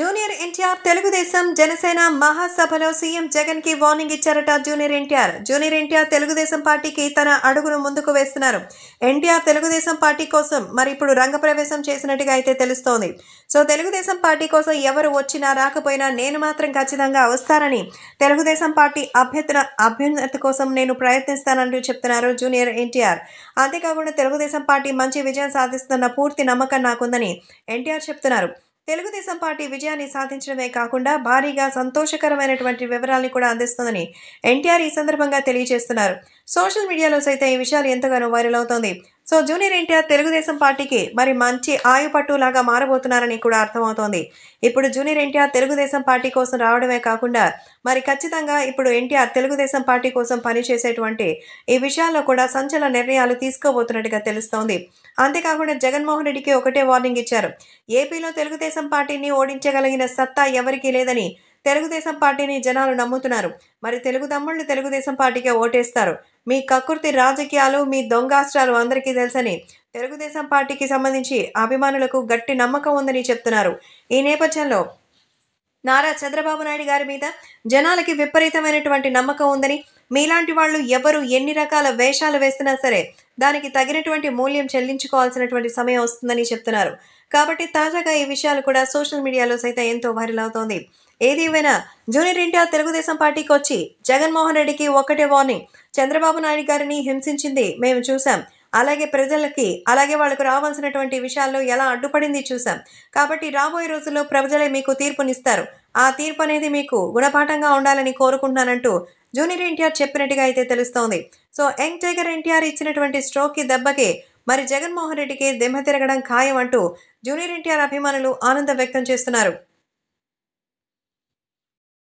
junior NTR Telugu Desam Janasena మహాసభలో CM Jagan కి warning ఇచ్చారట జూనియర్ ఎన్టీఆర్ జూనియర్ ఎన్టీఆర్ తెలుగుదేశం పార్టీకి తన అడుగును ముందుకు వేస్తున్నారు ఎన్టీఆర్ తెలుగుదేశం పార్టీ కోసం మరి ఇప్పుడు రంగప్రవేశం చేసినట్టుగా అయితే తెలుస్తోంది సో తెలుగుదేశం పార్టీ కోసం ఎవరు వచ్చినా రాకపోయినా నేను మాత్రం ఖచ్చితంగా వస్తానని తెలుగుదేశం పార్టీ అభ్యర్థన అభ్యున్నతి కోసం నేను ప్రయత్నిస్తానంటూ చెప్తున్నారు జూనియర్ ఎన్టీఆర్ అంతేకాకుండా తెలుగుదేశం పార్టీ మంచి విజయం సాధిస్తున్న పూర్తి నమ్మకం నాకుందని ఎన్టీఆర్ చెప్తున్నారు తెలుగుదేశం పార్టీ విజయాన్ని సాధించడమే కాకుండా భారీగా సంతోషకరమైనటువంటి వివరాలను కూడా అందిస్తుందని ఎన్టీఆర్ ఈ సందర్భంగా తెలియజేస్తున్నారు సోషల్ మీడియాలో సైతం ఈ విషయాలు ఎంతగానో వైరల్ అవుతోంది సో జూనియర్ ఎన్టీఆర్ తెలుగుదేశం పార్టీకి మరి మంచి పట్టులాగా మారబోతున్నారని కూడా అర్థమవుతోంది ఇప్పుడు జూనియర్ ఎన్టీఆర్ తెలుగుదేశం పార్టీ కోసం రావడమే కాకుండా మరి ఖచ్చితంగా ఇప్పుడు ఎన్టీఆర్ తెలుగుదేశం పార్టీ కోసం పనిచేసేటువంటి ఈ విషయాల్లో కూడా సంచలన నిర్ణయాలు తీసుకోబోతున్నట్టుగా తెలుస్తోంది అంతేకాకుండా జగన్మోహన్ రెడ్డికి ఒకటే వార్నింగ్ ఇచ్చారు ఏపీలో తెలుగుదేశం పార్టీని ఓడించగలిగిన సత్తా ఎవరికీ లేదని తెలుగుదేశం పార్టీని జనాలు నమ్ముతున్నారు మరి తెలుగు తమ్ముళ్ళు తెలుగుదేశం పార్టీకే ఓటేస్తారు మీ కకృతి రాజకీయాలు మీ దొంగాస్త్రాలు అందరికీ తెలుసని తెలుగుదేశం పార్టీకి సంబంధించి అభిమానులకు గట్టి నమ్మకం ఉందని చెప్తున్నారు ఈ నేపథ్యంలో నారా చంద్రబాబు నాయుడు గారి మీద జనాలకి విపరీతమైనటువంటి నమ్మకం ఉందని మీలాంటి వాళ్ళు ఎవరు ఎన్ని రకాల వేషాలు వేస్తున్నా సరే దానికి తగినటువంటి మూల్యం చెల్లించుకోవాల్సినటువంటి సమయం వస్తుందని చెప్తున్నారు కాబట్టి తాజాగా ఈ విషయాలు కూడా సోషల్ మీడియాలో సైతం ఎంతో వైరల్ అవుతోంది ఏది ఏమైనా జూనియర్ ఇండియా తెలుగుదేశం పార్టీకి వచ్చి జగన్మోహన్ రెడ్డికి ఒక్కటే వార్నింగ్ చంద్రబాబు నాయుడు గారిని హింసించింది మేము చూసాం అలాగే ప్రజలకి అలాగే వాళ్ళకు రావాల్సినటువంటి విషయాల్లో ఎలా అడ్డుపడింది చూసాం కాబట్టి రాబోయే రోజుల్లో ప్రజలే మీకు తీర్పునిస్తారు ఆ తీర్పు అనేది మీకు గుణపాఠంగా ఉండాలని కోరుకుంటున్నానంటూ జూనియర్ ఎన్టీఆర్ చెప్పినట్టుగా అయితే తెలుస్తోంది సో యంగ్ టైగర్ ఎన్టీఆర్ ఇచ్చినటువంటి స్ట్రోక్కి దెబ్బకి మరి జగన్మోహన్ రెడ్డికి దెమ్మ తిరగడం ఖాయం అంటూ జూనియర్ ఎన్టీఆర్ అభిమానులు ఆనందం వ్యక్తం చేస్తున్నారు